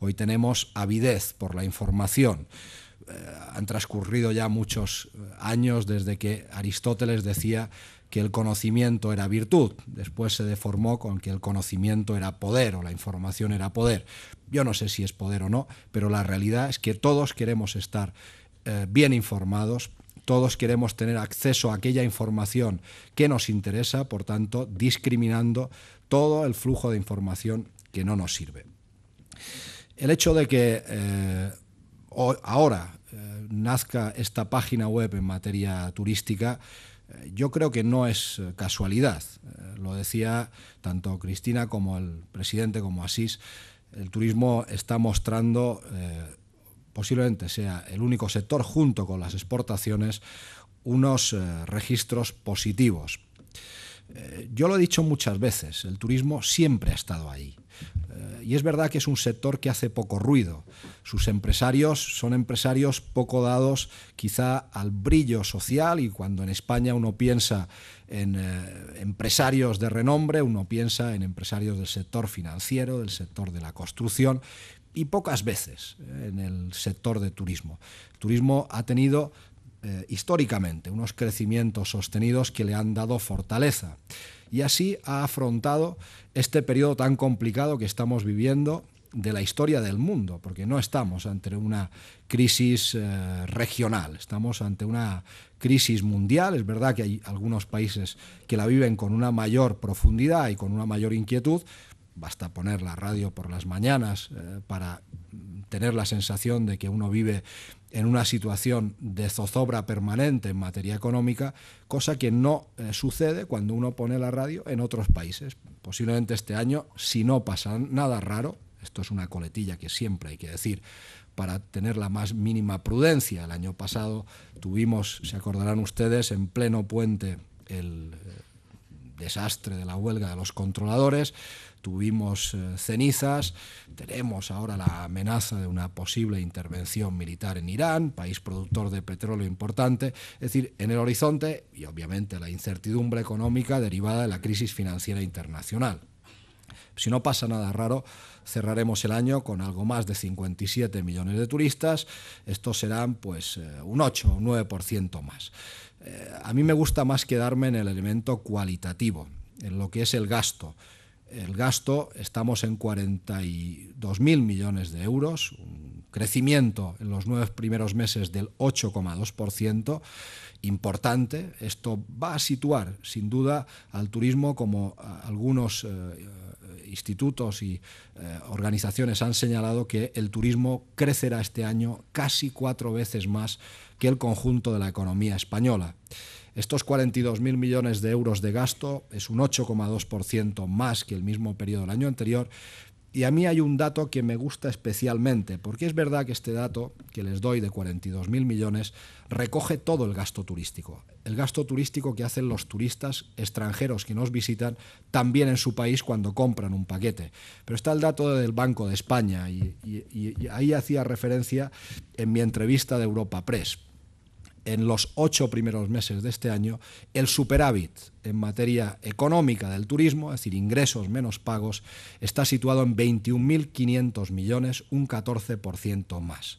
Hoy tenemos avidez por la información. Eh, han transcurrido ya muchos eh, años desde que Aristóteles decía que el conocimiento era virtud. Después se deformó con que el conocimiento era poder o la información era poder. Yo no sé si es poder o no, pero la realidad es que todos queremos estar eh, bien informados, todos queremos tener acceso a aquella información que nos interesa, por tanto, discriminando todo el flujo de información que no nos sirve. El hecho de que eh, ahora eh, nazca esta página web en materia turística, eh, yo creo que no es casualidad. Lo decía tanto Cristina como el presidente, como Asís, el turismo está mostrando, posiblemente sea el único sector junto con las exportaciones, unos registros positivos. Eh, yo lo he dicho muchas veces, el turismo siempre ha estado ahí. Eh, y es verdad que es un sector que hace poco ruido. Sus empresarios son empresarios poco dados quizá al brillo social y cuando en España uno piensa en eh, empresarios de renombre, uno piensa en empresarios del sector financiero, del sector de la construcción y pocas veces en el sector de turismo. turismo ha tenido eh, históricamente, unos crecimientos sostenidos que le han dado fortaleza. Y así ha afrontado este periodo tan complicado que estamos viviendo de la historia del mundo, porque no estamos ante una crisis eh, regional, estamos ante una crisis mundial. Es verdad que hay algunos países que la viven con una mayor profundidad y con una mayor inquietud. Basta poner la radio por las mañanas eh, para tener la sensación de que uno vive en una situación de zozobra permanente en materia económica, cosa que no eh, sucede cuando uno pone la radio en otros países. Posiblemente este año, si no pasa nada raro, esto es una coletilla que siempre hay que decir para tener la más mínima prudencia. El año pasado tuvimos, se acordarán ustedes, en pleno puente el eh, desastre de la huelga de los controladores, tuvimos eh, cenizas, tenemos ahora la amenaza de una posible intervención militar en Irán, país productor de petróleo importante, es decir, en el horizonte y obviamente la incertidumbre económica derivada de la crisis financiera internacional. Si no pasa nada raro, cerraremos el año con algo más de 57 millones de turistas. Estos serán pues eh, un 8 o 9% más. Eh, a mí me gusta más quedarme en el elemento cualitativo, en lo que es el gasto. El gasto, estamos en 42.000 millones de euros, un crecimiento en los nueve primeros meses del 8,2%, importante. Esto va a situar, sin duda, al turismo como algunos eh, institutos y eh, organizaciones han señalado que el turismo crecerá este año casi cuatro veces más que el conjunto de la economía española. Estos 42.000 millones de euros de gasto es un 8,2% más que el mismo periodo del año anterior y a mí hay un dato que me gusta especialmente, porque es verdad que este dato que les doy de 42.000 millones recoge todo el gasto turístico. El gasto turístico que hacen los turistas extranjeros que nos visitan también en su país cuando compran un paquete. Pero está el dato del Banco de España y, ahí hacía referencia en mi entrevista de Europa Press en los ocho primeros meses de este año el superávit en materia económica del turismo, es decir, ingresos menos pagos, está situado en 21.500 millones, un 14% más.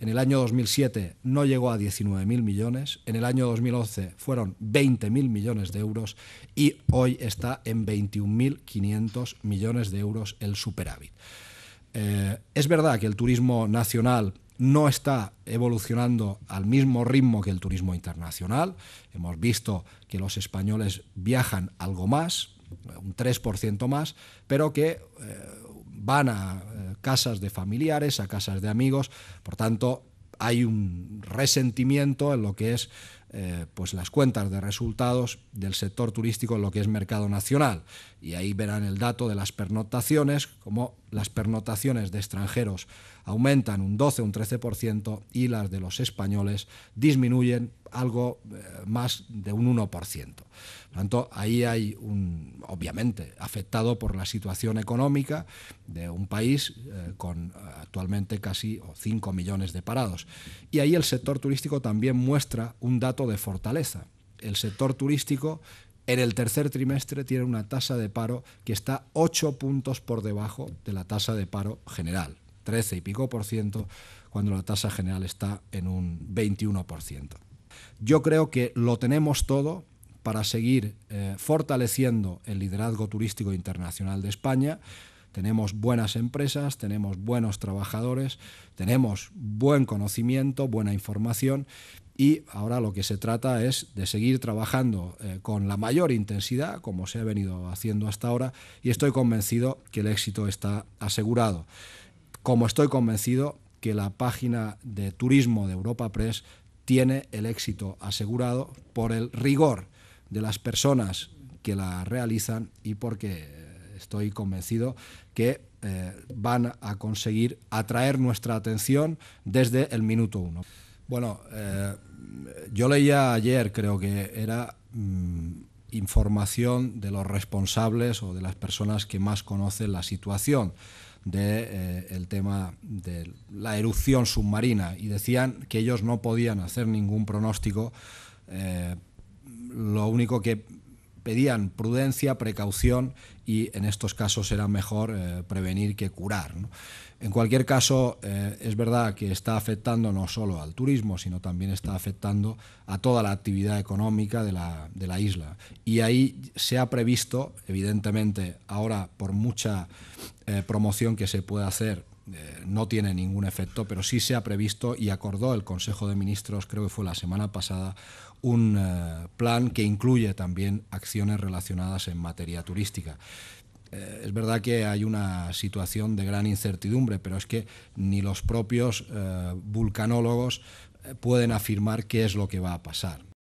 En el año 2007 no llegó a 19.000 millones, en el año 2011 fueron 20.000 millones de euros y hoy está en 21.500 millones de euros el superávit. Eh, es verdad que el turismo nacional no está evolucionando al mismo ritmo que el turismo internacional. Hemos visto que los españoles viajan algo más, un 3% más, pero que eh, van a eh, casas de familiares, a casas de amigos. Por tanto, hay un resentimiento en lo que es eh, pues las cuentas de resultados del sector turístico en lo que es mercado nacional. Y ahí verán el dato de las pernotaciones, como las pernotaciones de extranjeros aumentan un 12, un 13% y las de los españoles disminuyen algo eh, más de un 1%. Por tanto, ahí hay un, obviamente, afectado por la situación económica de un país eh, con actualmente casi 5 millones de parados. Y ahí el sector turístico también muestra un dato de fortaleza. El sector turístico en el tercer trimestre tiene una tasa de paro que está 8 puntos por debajo de la tasa de paro general, 13 y pico por ciento, cuando la tasa general está en un 21 por ciento. Yo creo que lo tenemos todo para seguir eh, fortaleciendo el liderazgo turístico internacional de España. Tenemos buenas empresas, tenemos buenos trabajadores, tenemos buen conocimiento, buena información y ahora lo que se trata es de seguir trabajando eh, con la mayor intensidad, como se ha venido haciendo hasta ahora, y estoy convencido que el éxito está asegurado. Como estoy convencido que la página de turismo de Europa Press tiene el éxito asegurado por el rigor de las personas que la realizan y porque eh, estoy convencido que eh, van a conseguir atraer nuestra atención desde el minuto uno. Bueno, eh, yo leía ayer, creo que era mm, información de los responsables o de las personas que más conocen la situación del de, eh, el tema de la erupción submarina y decían que ellos no podían hacer ningún pronóstico. Eh, lo único que pedían prudencia, precaución y en estos casos era mejor eh, prevenir que curar. En cualquier caso, eh, es verdad que está afectando no solo al turismo, sino también está afectando a toda la actividad económica de la, isla. Y ahí se ha previsto, evidentemente, ahora por mucha eh, promoción que se pueda hacer eh, no tiene ningún efecto, pero sí se ha previsto y acordó el Consejo de Ministros, creo que fue la semana pasada, un eh, plan que incluye también acciones relacionadas en materia turística. Eh, es verdad que hay una situación de gran incertidumbre, pero es que ni los propios vulcanólogos pueden afirmar qué es lo que va a pasar.